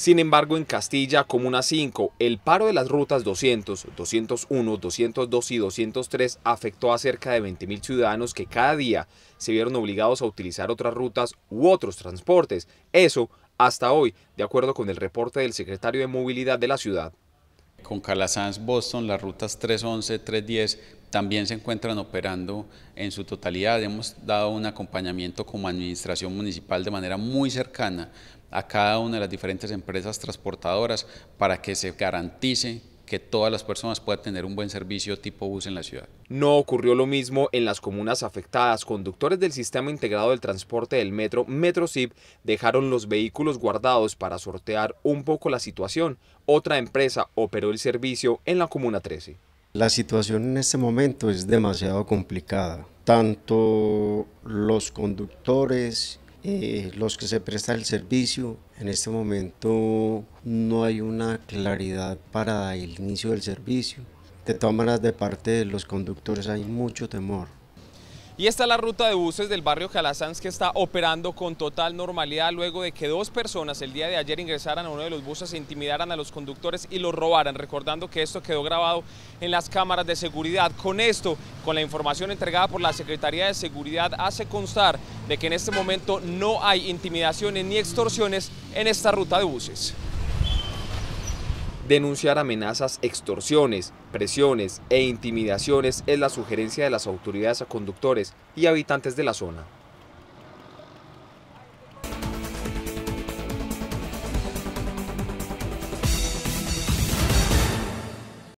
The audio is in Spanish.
Sin embargo, en Castilla, Comuna 5, el paro de las rutas 200, 201, 202 y 203 afectó a cerca de 20.000 ciudadanos que cada día se vieron obligados a utilizar otras rutas u otros transportes. Eso hasta hoy, de acuerdo con el reporte del secretario de Movilidad de la ciudad. Con Calasanz, Boston, las rutas 311, 310, también se encuentran operando en su totalidad. Hemos dado un acompañamiento como administración municipal de manera muy cercana a cada una de las diferentes empresas transportadoras para que se garantice que todas las personas puedan tener un buen servicio tipo bus en la ciudad. No ocurrió lo mismo en las comunas afectadas. Conductores del Sistema Integrado del Transporte del Metro, MetroSIP, dejaron los vehículos guardados para sortear un poco la situación. Otra empresa operó el servicio en la Comuna 13. La situación en este momento es demasiado complicada. Tanto los conductores, eh, los que se prestan el servicio, en este momento no hay una claridad para el inicio del servicio. De todas maneras, de parte de los conductores hay mucho temor. Y esta es la ruta de buses del barrio Calasanz que está operando con total normalidad luego de que dos personas el día de ayer ingresaran a uno de los buses, e intimidaran a los conductores y los robaran, recordando que esto quedó grabado en las cámaras de seguridad. Con esto, con la información entregada por la Secretaría de Seguridad, hace constar de que en este momento no hay intimidaciones ni extorsiones en esta ruta de buses denunciar amenazas, extorsiones, presiones e intimidaciones es la sugerencia de las autoridades a conductores y habitantes de la zona.